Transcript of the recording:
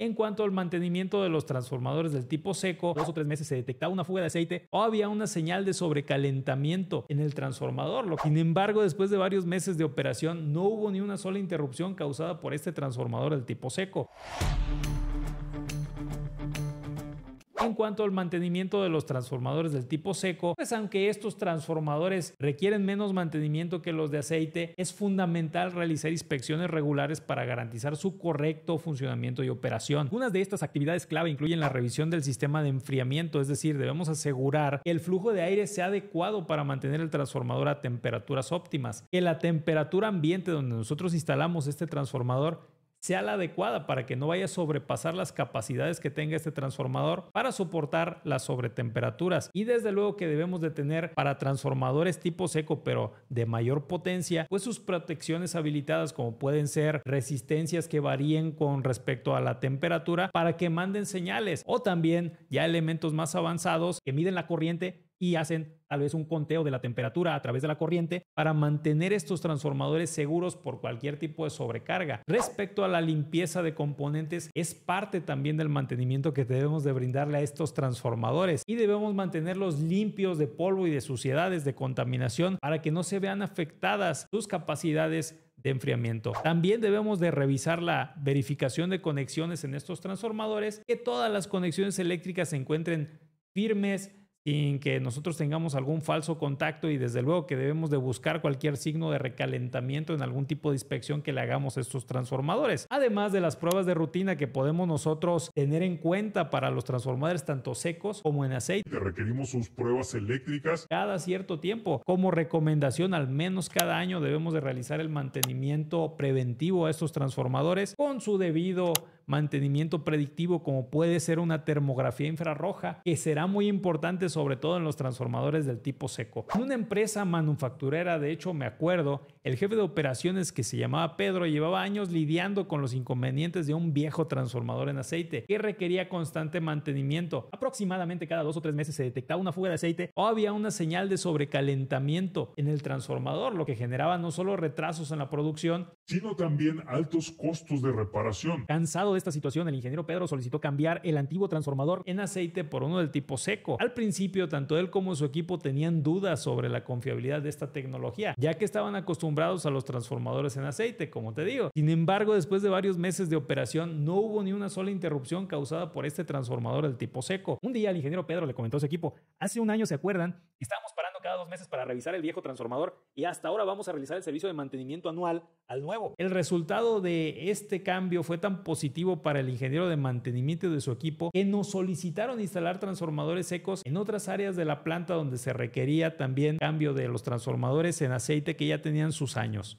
En cuanto al mantenimiento de los transformadores del tipo seco, dos o tres meses se detectaba una fuga de aceite o había una señal de sobrecalentamiento en el transformador. Sin embargo, después de varios meses de operación, no hubo ni una sola interrupción causada por este transformador del tipo seco. En cuanto al mantenimiento de los transformadores del tipo seco, pues aunque estos transformadores requieren menos mantenimiento que los de aceite, es fundamental realizar inspecciones regulares para garantizar su correcto funcionamiento y operación. Unas de estas actividades clave incluyen la revisión del sistema de enfriamiento, es decir, debemos asegurar que el flujo de aire sea adecuado para mantener el transformador a temperaturas óptimas, que la temperatura ambiente donde nosotros instalamos este transformador sea la adecuada para que no vaya a sobrepasar las capacidades que tenga este transformador para soportar las sobretemperaturas. Y desde luego que debemos de tener para transformadores tipo seco pero de mayor potencia, pues sus protecciones habilitadas como pueden ser resistencias que varíen con respecto a la temperatura para que manden señales o también ya elementos más avanzados que miden la corriente y hacen tal vez un conteo de la temperatura a través de la corriente para mantener estos transformadores seguros por cualquier tipo de sobrecarga. Respecto a la limpieza de componentes, es parte también del mantenimiento que debemos de brindarle a estos transformadores y debemos mantenerlos limpios de polvo y de suciedades, de contaminación, para que no se vean afectadas sus capacidades de enfriamiento. También debemos de revisar la verificación de conexiones en estos transformadores, que todas las conexiones eléctricas se encuentren firmes, sin que nosotros tengamos algún falso contacto y desde luego que debemos de buscar cualquier signo de recalentamiento en algún tipo de inspección que le hagamos a estos transformadores. Además de las pruebas de rutina que podemos nosotros tener en cuenta para los transformadores tanto secos como en aceite. requerimos sus pruebas eléctricas cada cierto tiempo. Como recomendación, al menos cada año debemos de realizar el mantenimiento preventivo a estos transformadores con su debido mantenimiento predictivo como puede ser una termografía infrarroja, que será muy importante sobre todo en los transformadores del tipo seco. una empresa manufacturera, de hecho me acuerdo, el jefe de operaciones que se llamaba Pedro llevaba años lidiando con los inconvenientes de un viejo transformador en aceite que requería constante mantenimiento. Aproximadamente cada dos o tres meses se detectaba una fuga de aceite o había una señal de sobrecalentamiento en el transformador, lo que generaba no solo retrasos en la producción, sino también altos costos de reparación. Cansado de esta situación, el ingeniero Pedro solicitó cambiar el antiguo transformador en aceite por uno del tipo seco. Al principio, tanto él como su equipo tenían dudas sobre la confiabilidad de esta tecnología, ya que estaban acostumbrados a los transformadores en aceite, como te digo. Sin embargo, después de varios meses de operación, no hubo ni una sola interrupción causada por este transformador del tipo seco. Un día el ingeniero Pedro le comentó a su equipo, hace un año se acuerdan, estábamos cada dos meses para revisar el viejo transformador y hasta ahora vamos a realizar el servicio de mantenimiento anual al nuevo. El resultado de este cambio fue tan positivo para el ingeniero de mantenimiento de su equipo que nos solicitaron instalar transformadores secos en otras áreas de la planta donde se requería también cambio de los transformadores en aceite que ya tenían sus años.